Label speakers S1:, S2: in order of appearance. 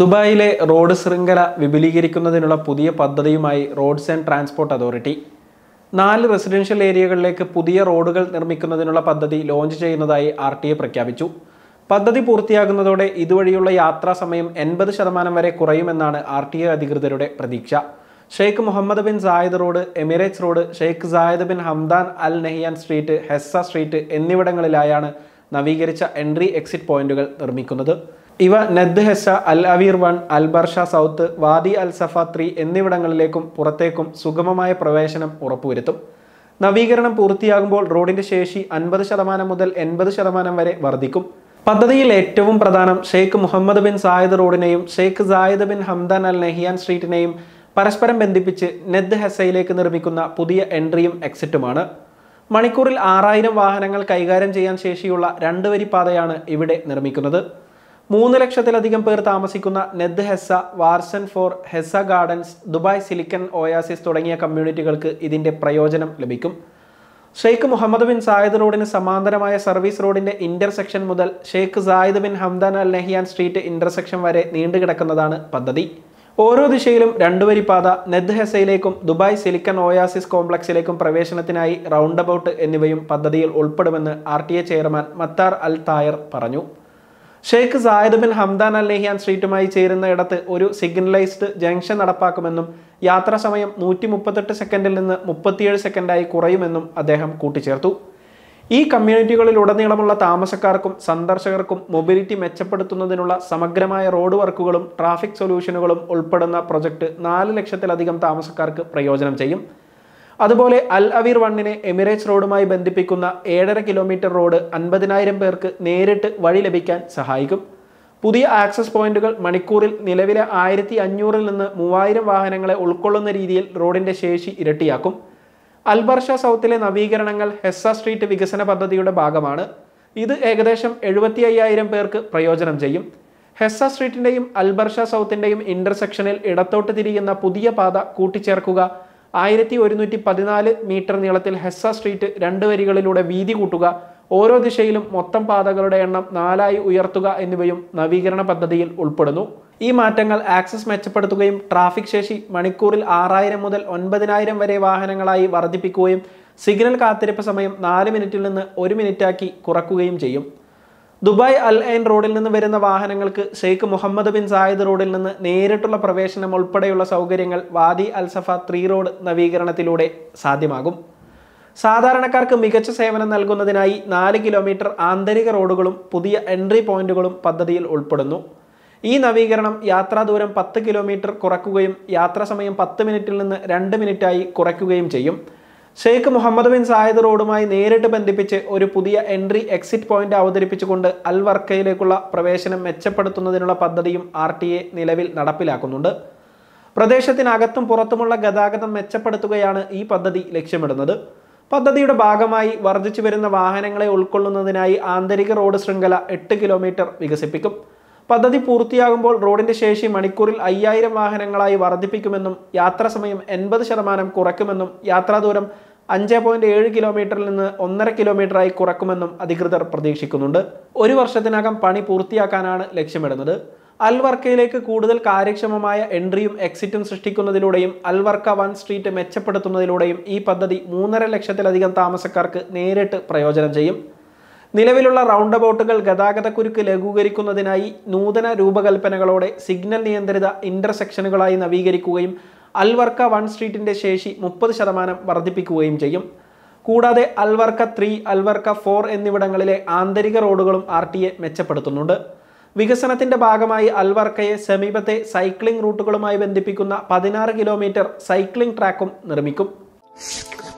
S1: ദുബായിലെ റോഡ് ശൃംഖല വിപുലീകരിക്കുന്നതിനുള്ള പുതിയ പദ്ധതിയുമായി റോഡ്സ് ആൻഡ് ട്രാൻസ്പോർട്ട് അതോറിറ്റി നാല് റെസിഡൻഷ്യൽ ഏരിയകളിലേക്ക് പുതിയ റോഡുകൾ നിർമ്മിക്കുന്നതിനുള്ള പദ്ധതി ലോഞ്ച് ചെയ്യുന്നതായി ആർ ടി എ പ്രഖ്യാപിച്ചു പദ്ധതി പൂർത്തിയാകുന്നതോടെ ഇതുവഴിയുള്ള യാത്രാ സമയം എൺപത് ശതമാനം വരെ കുറയുമെന്നാണ് ആർ ടി എ അധികൃതരുടെ പ്രതീക്ഷ Sheikh Mohammed bin Zayed road Emirates road Sheikh Zayed bin Hamdan Al Nahyan street Hessa street എന്നിവിടങ്ങളിലായാണ് നവീകരിച്ച എൻട്രി എക്സിറ്റ് പോയിന്റുകൾ നിർമ്മിക്കുന്നത് ഇവ Nad Hessa Al Awir one Al South Wadi Al Safa three എന്നിവിടങ്ങളിലേക്കും പുറത്തേക്കും സുഗമമായ പ്രവേശനം ഉറപ്പുവരുത്തും നവീകരണം പൂർത്തിയാകുമ്പോൾ റോഡിന്റെ ശേഷി അൻപത് ശതമാനം മുതൽ എൺപത് ശതമാനം വരെ വർദ്ധിക്കും പദ്ധതിയിൽ ഏറ്റവും പ്രധാനം ഷെയ്ഖ് മുഹമ്മദ് ബിൻ സായിദ് റോഡിനെയും Sheikh Zayed bin Hamdan Al Nahyan സ്ട്രീറ്റിനെയും പരസ്പരം ബന്ധിപ്പിച്ച് നെദ് ഹെസയിലേക്ക് നിർമ്മിക്കുന്ന പുതിയ എൻട്രിയും എക്സിറ്റുമാണ് മണിക്കൂറിൽ ആറായിരം വാഹനങ്ങൾ കൈകാര്യം ചെയ്യാൻ ശേഷിയുള്ള രണ്ട് വരി പാതയാണ് ഇവിടെ നിർമ്മിക്കുന്നത് മൂന്ന് ലക്ഷത്തിലധികം പേർ താമസിക്കുന്ന Nad Hessa Warsan four Hessa gardens Dubai silicon oasis തുടങ്ങിയ കമ്മ്യൂണിറ്റികൾക്ക് ഇതിൻ്റെ പ്രയോജനം ലഭിക്കും ഷെയ്ഖ് മുഹമ്മദ് ബിൻ സായിദ് റോഡിന് സമാന്തരമായ സർവീസ് റോഡിൻ്റെ ഇൻ്റർസെക്ഷൻ മുതൽ Sheikh Zayed bin Hamdan Al Nahyan street intersection വരെ നീണ്ടുകിടക്കുന്നതാണ് പദ്ധതി ഓരോ ദിശയിലും വരി പാത നെദ് ഹെസയിലേക്കും ദുബായ് സിലിക്കൻ ഓയാസിസ് കോംപ്ലക്സിലേക്കും പ്രവേശനത്തിനായി റൗണ്ട് അബൌട്ട് എന്നിവയും പദ്ധതിയിൽ ഉൾപ്പെടുമെന്ന് R T A chairman Mattar Al Tayer പറഞ്ഞു Sheikh Zayed bin Hamdan Al Nahyan സ്ട്രീറ്റുമായി ചേരുന്ന ഇടത്ത് ഒരു സിഗ്നലൈസ്ഡ് ജംഗ്ഷൻ നടപ്പാക്കുമെന്നും യാത്രാ സമയം നൂറ്റി മുപ്പത്തെട്ട് സെക്കൻഡിൽ നിന്ന് മുപ്പത്തിയേഴ് സെക്കൻഡായി കുറയുമെന്നും അദ്ദേഹം കൂട്ടിച്ചേർത്തു ഈ കമ്മ്യൂണിറ്റികളിലുടനീളമുള്ള താമസക്കാർക്കും സന്ദർശകർക്കും മൊബിലിറ്റി മെച്ചപ്പെടുത്തുന്നതിനുള്ള സമഗ്രമായ റോഡ് വർക്കുകളും ട്രാഫിക് സൊല്യൂഷനുകളും ഉൾപ്പെടുന്ന പ്രൊജക്ട് നാല് ലക്ഷത്തിലധികം താമസക്കാർക്ക് പ്രയോജനം ചെയ്യും അതുപോലെ അൽ അവീർ വണ്ണിനെ എമിറേറ്റ്സ് റോഡുമായി ബന്ധിപ്പിക്കുന്ന ഏഴര കിലോമീറ്റർ റോഡ് അൻപതിനായിരം പേർക്ക് നേരിട്ട് വഴി ലഭിക്കാൻ സഹായിക്കും പുതിയ ആക്സസ് പോയിന്റുകൾ മണിക്കൂറിൽ നിലവിലെ ആയിരത്തി അഞ്ഞൂറിൽ നിന്ന് മൂവായിരം വാഹനങ്ങളെ ഉൾക്കൊള്ളുന്ന രീതിയിൽ റോഡിന്റെ ശേഷി ഇരട്ടിയാക്കും അൽബർഷ സൗത്തിലെ നവീകരണങ്ങൾ ഹെസ്സ സ്ട്രീറ്റ് വികസന പദ്ധതിയുടെ ഭാഗമാണ് ഇത് ഏകദേശം എഴുപത്തി അയ്യായിരം പേർക്ക് പ്രയോജനം ചെയ്യും ഹെസ്സ സ്ട്രീറ്റിൻ്റെയും അൽബർഷ സൗത്തിൻ്റെയും ഇന്റർസെക്ഷനിൽ ഇടത്തോട്ട് തിരിയുന്ന പുതിയ പാത കൂട്ടിച്ചേർക്കുക ആയിരത്തി ഒരുന്നൂറ്റി പതിനാല് മീറ്റർ നീളത്തിൽ ഹെസ്സ സ്ട്രീറ്റ് രണ്ട് വരികളിലൂടെ വീതി കൂട്ടുക ഓരോ ദിശയിലും മൊത്തം പാതകളുടെ എണ്ണം നാലായി ഉയർത്തുക എന്നിവയും നവീകരണ പദ്ധതിയിൽ ഉൾപ്പെടുന്നു ഈ മാറ്റങ്ങൾ ആക്സസ് മെച്ചപ്പെടുത്തുകയും ട്രാഫിക് ശേഷി മണിക്കൂറിൽ ആറായിരം മുതൽ ഒൻപതിനായിരം വരെ വാഹനങ്ങളായി വർദ്ധിപ്പിക്കുകയും സിഗ്നൽ കാത്തിരിപ്പ് സമയം നാല് മിനിറ്റിൽ നിന്ന് ഒരു മിനിറ്റാക്കി കുറക്കുകയും ചെയ്യും ദുബായ് അൽ ഐൻ റോഡിൽ നിന്ന് വരുന്ന വാഹനങ്ങൾക്ക് ഷെയ്ഖ് മുഹമ്മദ് ബിൻ സായിദ് റോഡിൽ നിന്ന് നേരിട്ടുള്ള പ്രവേശനം ഉൾപ്പെടെയുള്ള സൗകര്യങ്ങൾ വാദി അൽ സഫ ത്രീ റോഡ് നവീകരണത്തിലൂടെ സാധ്യമാകും സാധാരണക്കാർക്ക് മികച്ച സേവനം നൽകുന്നതിനായി നാല് കിലോമീറ്റർ ആന്തരിക റോഡുകളും പുതിയ എൻട്രി പോയിന്റുകളും പദ്ധതിയിൽ ഉൾപ്പെടുന്നു ഈ നവീകരണം യാത്രാ ദൂരം പത്ത് കിലോമീറ്റർ കുറയ്ക്കുകയും യാത്രാ സമയം പത്ത് മിനിറ്റിൽ നിന്ന് രണ്ട് മിനിറ്റായി കുറയ്ക്കുകയും ചെയ്യും ഷെയ്ഖ് മുഹമ്മദ് ബിൻ സായിദ് റോഡുമായി നേരിട്ട് ബന്ധിപ്പിച്ച് ഒരു പുതിയ എൻട്രി എക്സിറ്റ് പോയിന്റ് അവതരിപ്പിച്ചുകൊണ്ട് അൽവർക്കയിലേക്കുള്ള പ്രവേശനം മെച്ചപ്പെടുത്തുന്നതിനുള്ള പദ്ധതിയും ആർ ടി എ നിലവിൽ നടപ്പിലാക്കുന്നുണ്ട് പ്രദേശത്തിനകത്തും പുറത്തുമുള്ള ഗതാഗതം മെച്ചപ്പെടുത്തുകയാണ് ഈ പദ്ധതി ലക്ഷ്യമിടുന്നത് പദ്ധതിയുടെ ഭാഗമായി വർദ്ധിച്ചു വരുന്ന വാഹനങ്ങളെ ഉൾക്കൊള്ളുന്നതിനായി ആന്തരിക റോഡ് ശൃംഖല എട്ട് കിലോമീറ്റർ വികസിപ്പിക്കും പദ്ധതി പൂർത്തിയാകുമ്പോൾ റോഡിന്റെ ശേഷി മണിക്കൂറിൽ അയ്യായിരം വാഹനങ്ങളായി വർദ്ധിപ്പിക്കുമെന്നും സമയം എൺപത് ശതമാനം കുറയ്ക്കുമെന്നും യാത്രാദൂരം അഞ്ച് പോയിന്റ് ഏഴ് കിലോമീറ്ററിൽ നിന്ന് ഒന്നര കിലോമീറ്ററായി കുറക്കുമെന്നും അധികൃതർ പ്രതീക്ഷിക്കുന്നുണ്ട് ഒരു വർഷത്തിനകം പണി പൂർത്തിയാക്കാനാണ് ലക്ഷ്യമിടുന്നത് അൽവർക്കയിലേക്ക് കൂടുതൽ കാര്യക്ഷമമായ എൻട്രിയും എക്സിറ്റും സൃഷ്ടിക്കുന്നതിലൂടെയും അൽവർക്ക വൺ സ്ട്രീറ്റ് മെച്ചപ്പെടുത്തുന്നതിലൂടെയും ഈ പദ്ധതി മൂന്നര ലക്ഷത്തിലധികം താമസക്കാർക്ക് നേരിട്ട് പ്രയോജനം ചെയ്യും നിലവിലുള്ള റൗണ്ട് അബൌട്ടുകൾ ഗതാഗതക്കുരുക്ക് ലഘൂകരിക്കുന്നതിനായി നൂതന രൂപകൽപ്പനകളോടെ സിഗ്നൽ നിയന്ത്രിത ഇൻ്റർസെക്ഷനുകളായി നവീകരിക്കുകയും അൽവർക്ക വൺ സ്ട്രീറ്റിൻ്റെ ശേഷി മുപ്പത് ശതമാനം വർദ്ധിപ്പിക്കുകയും ചെയ്യും കൂടാതെ അൽവർക്ക ത്രീ അൽവർക്ക ഫോർ എന്നിവിടങ്ങളിലെ ആന്തരിക റോഡുകളും ആർ ടി എ മെച്ചപ്പെടുത്തുന്നുണ്ട് വികസനത്തിന്റെ ഭാഗമായി അൽവർക്കയെ സമീപത്തെ സൈക്ലിംഗ് റൂട്ടുകളുമായി ബന്ധിപ്പിക്കുന്ന പതിനാറ് കിലോമീറ്റർ സൈക്ലിംഗ് ട്രാക്കും നിർമ്മിക്കും